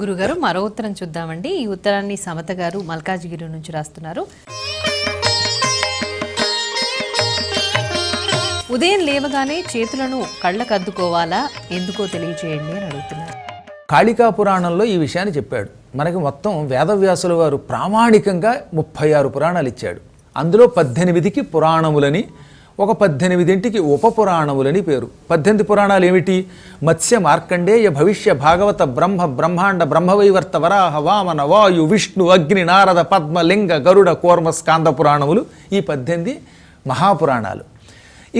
గురుగారు మరో ఉత్తరం చూద్దామండి ఈ ఉత్తరాన్ని సమత గారు మల్కాజ్గిరి నుంచి రాస్తున్నారు ఉదయం లేవగానే చేతులను కళ్ళకద్దుకోవాలా ఎందుకో తెలియచేయండి అని అడుగుతున్నారు కాళికా పురాణంలో ఈ విషయాన్ని చెప్పాడు మనకి మొత్తం వేదవ్యాసుల వారు ప్రామాణికంగా ముప్పై ఆరు పురాణాలు ఇచ్చాడు అందులో పద్దెనిమిదికి పురాణములని ఒక పద్దెనిమిదింటికి ఉపపురాణములని పేరు పద్దెనిమిది పురాణాలు ఏమిటి మత్స్య మార్కండేయ భవిష్య భాగవత బ్రహ్మ బ్రహ్మాండ బ్రహ్మవైవర్త వరాహ వామన వాయు విష్ణు అగ్ని నారద పద్మ లింగ గరుడ కోర్మ స్కాంద పురాణములు ఈ పద్దెనిమిది మహాపురాణాలు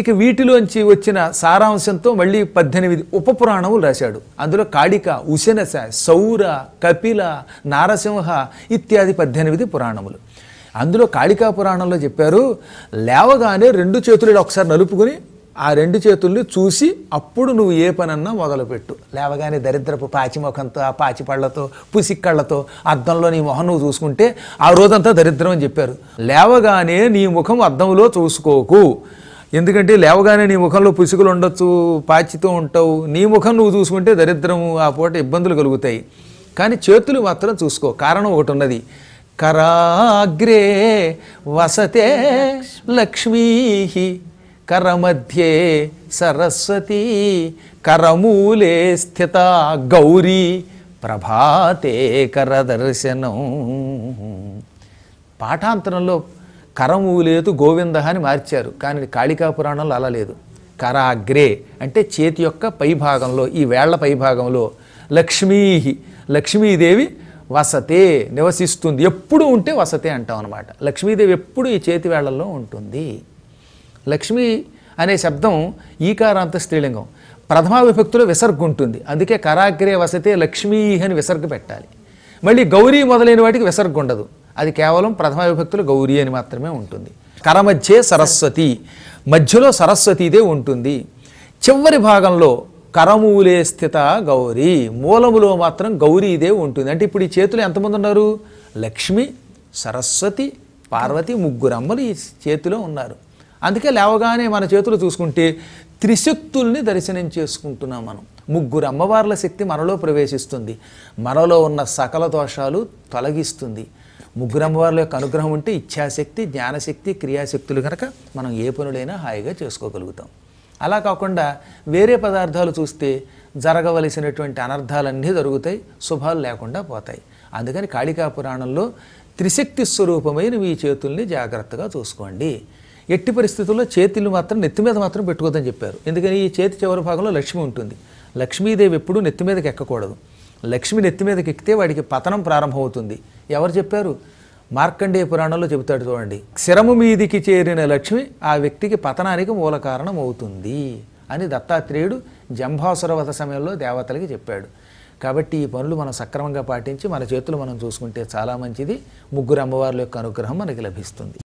ఇక వీటిలోంచి వచ్చిన సారాంశంతో మళ్ళీ పద్దెనిమిది ఉపపురాణములు రాశాడు అందులో కాళిక ఉశనస సౌర కపిల నారసింహ ఇత్యాది పద్దెనిమిది పురాణములు అందులో కాళికా పురాణంలో చెప్పారు లేవగానే రెండు చేతులు ఒకసారి నలుపుకుని ఆ రెండు చేతుల్ని చూసి అప్పుడు నువ్వు ఏ పనన్నా మొదలుపెట్టు లేవగానే దరిద్రపు పాచిముఖంతో ఆ పాచి పళ్ళతో పుసిక్కళ్లతో అద్దంలో నీ మొహం నువ్వు చూసుకుంటే ఆ రోజంతా దరిద్రం అని చెప్పారు లేవగానే నీ ముఖం అద్దంలో చూసుకోకు ఎందుకంటే లేవగానే నీ ముఖంలో పుసుగులు ఉండొచ్చు పాచితో ఉంటావు నీ ముఖం నువ్వు చూసుకుంటే దరిద్రము ఆ పూట ఇబ్బందులు కలుగుతాయి కానీ చేతులు మాత్రం చూసుకో కారణం ఒకటి ఉన్నది కరాగ్రే వసతే లక్ష్మీ కరమధ్యే సరస్వతీ కరమూలే స్థిత గౌరీ ప్రభాతే కరదర్శనం పాఠాంతరంలో కరమూలేతు గోవింద అని మార్చారు కానీ కాళికా పురాణంలో అలా లేదు కరాగ్రే అంటే చేతి యొక్క పైభాగంలో ఈ వేళ్ల పైభాగంలో లక్ష్మీ లక్ష్మీదేవి వసతే నివసిస్తుంది ఎప్పుడు ఉంటే వసతే అంటాం అనమాట లక్ష్మీదేవి ఎప్పుడు ఈ చేతి వేళ్లలో ఉంటుంది లక్ష్మీ అనే శబ్దం ఈకారాంత స్త్రీలింగం ప్రథమ విభక్తిలో విసర్గ ఉంటుంది అందుకే కరాగ్రే వసతే లక్ష్మీ అని విసర్గ పెట్టాలి మళ్ళీ గౌరీ మొదలైన వాటికి విసర్గ ఉండదు అది కేవలం ప్రథమ విభక్తులు గౌరీ అని మాత్రమే ఉంటుంది కరమధ్యే సరస్వతి మధ్యలో సరస్వతిదే ఉంటుంది చివరి భాగంలో కరమూలే స్థిత గౌరీ మూలములో మాత్రం గౌరీదే ఉంటుంది అంటే ఇప్పుడు ఈ చేతులు ఎంతమంది ఉన్నారు లక్ష్మి సరస్వతి పార్వతి ముగ్గురు అమ్మలు ఈ చేతిలో ఉన్నారు అందుకే లేవగానే మన చేతులు చూసుకుంటే త్రిశక్తుల్ని దర్శనం చేసుకుంటున్నాం మనం ముగ్గురు అమ్మవార్ల శక్తి మనలో ప్రవేశిస్తుంది మనలో ఉన్న సకల దోషాలు తొలగిస్తుంది ముగ్గురు అమ్మవార్ల యొక్క అనుగ్రహం ఉంటే ఇచ్ఛాశక్తి జ్ఞానశక్తి క్రియాశక్తులు కనుక మనం ఏ పనులైనా హాయిగా చేసుకోగలుగుతాం అలా కాకుండా వేరే పదార్థాలు చూస్తే జరగవలసినటువంటి అనర్థాలన్నీ జరుగుతాయి శుభాలు లేకుండా పోతాయి అందుకని కాళికా పురాణంలో త్రిశక్తి స్వరూపమైన మీ చేతుల్ని జాగ్రత్తగా చూసుకోండి ఎట్టి పరిస్థితుల్లో చేతులు మాత్రం నెత్తి మీద మాత్రం పెట్టుకోదని చెప్పారు ఎందుకని ఈ చేతి చివరి భాగంలో లక్ష్మి ఉంటుంది లక్ష్మీదేవి ఎప్పుడూ నెత్తి మీదకి ఎక్కకూడదు లక్ష్మి నెత్తి మీదకి ఎక్కితే వాడికి పతనం ప్రారంభమవుతుంది ఎవరు చెప్పారు మార్కండేయ పురాణంలో చెబుతాడు చూడండి శరము మీదికి చేరిన లక్ష్మి ఆ వ్యక్తికి పతనానికి మూల కారణం అవుతుంది అని దత్తాత్రేయుడు జంభాసురవత సమయంలో దేవతలకి చెప్పాడు కాబట్టి ఈ పనులు మనం సక్రమంగా పాటించి మన చేతులు మనం చూసుకుంటే చాలా మంచిది ముగ్గురు అమ్మవార్ల యొక్క అనుగ్రహం మనకి లభిస్తుంది